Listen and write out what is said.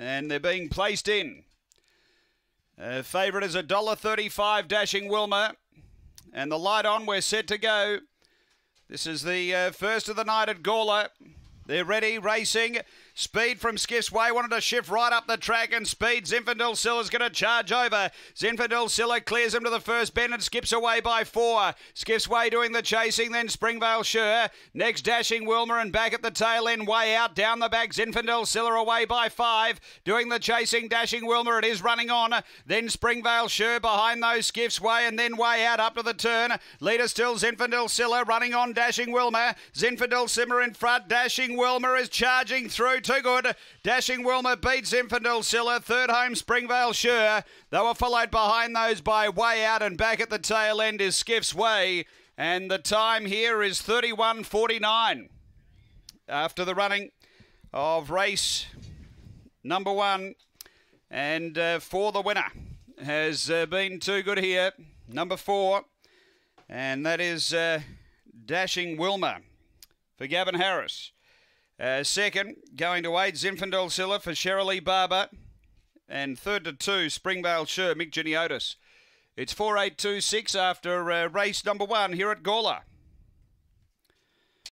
And they're being placed in. Uh, favorite is $1.35, Dashing Wilma. And the light on, we're set to go. This is the uh, first of the night at Gawler. They're ready, racing. Speed from Skiff's Way wanted to shift right up the track and speed. Zinfandel Silla's going to charge over. Zinfandel Silla clears him to the first bend and skips away by four. Skiff's Way doing the chasing, then Springvale Sure. Next dashing Wilmer and back at the tail end, way out down the back. Zinfandel Silla away by five. Doing the chasing, dashing Wilmer. It is running on. Then Springvale Sure behind those Skiff's Way and then way out up to the turn. Leader still Zinfandel Silla running on, dashing Wilmer. Zinfandel Simmer in front, dashing Wilmer is charging through too good. Dashing Wilmer beats Infidel Silla. Third home, Springvale Sure. They were followed behind those by Way Out and back at the tail end is Skiff's Way. And the time here is 31.49 after the running of race number one. And uh, for the winner has uh, been too good here, number four. And that is uh, Dashing Wilmer for Gavin Harris. Uh, second, going to eight, Zinfandel Silla for Shirley Barber. And third to two, Springvale Sure, Mick Geniotis. It's 4826 after uh, race number one here at Gawler.